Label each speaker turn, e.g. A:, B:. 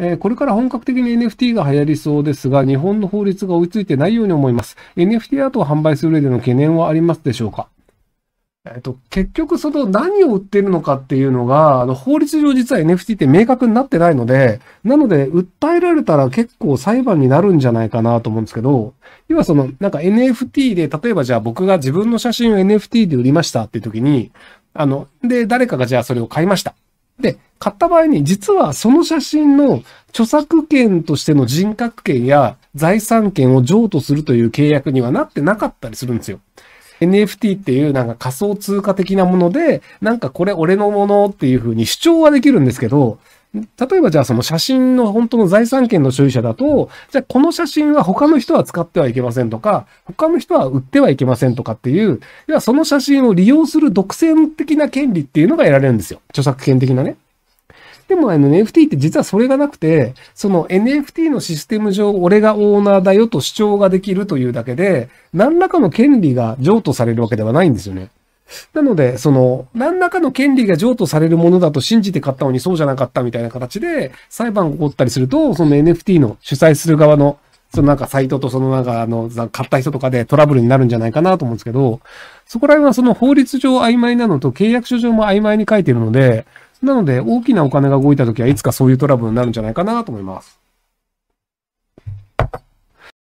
A: えこれから本格的に NFT が流行りそうですが、日本の法律が追いついてないように思います。NFT アートを販売する上での懸念はありますでしょうかえっと、結局その何を売ってるのかっていうのが、あの法律上実は NFT って明確になってないので、なので訴えられたら結構裁判になるんじゃないかなと思うんですけど、要はそのなんか NFT で、例えばじゃあ僕が自分の写真を NFT で売りましたっていう時に、あの、で、誰かがじゃあそれを買いました。で、買った場合に、実はその写真の著作権としての人格権や財産権を譲渡するという契約にはなってなかったりするんですよ。NFT っていうなんか仮想通貨的なもので、なんかこれ俺のものっていうふうに主張はできるんですけど、例えばじゃあその写真の本当の財産権の所有者だと、じゃあこの写真は他の人は使ってはいけませんとか、他の人は売ってはいけませんとかっていう、要はその写真を利用する独占的な権利っていうのが得られるんですよ。著作権的なね。でもあの NFT って実はそれがなくて、その NFT のシステム上、俺がオーナーだよと主張ができるというだけで、何らかの権利が譲渡されるわけではないんですよね。なので、その、何らかの権利が譲渡されるものだと信じて買ったのにそうじゃなかったみたいな形で、裁判が起こったりすると、その NFT の主催する側の、そのなんかサイトとそのなんかあの、買った人とかでトラブルになるんじゃないかなと思うんですけど、そこら辺はその法律上曖昧なのと契約書上も曖昧に書いてるので、なので、大きなお金が動いた時はいつかそういうトラブルになるんじゃないかなと思います。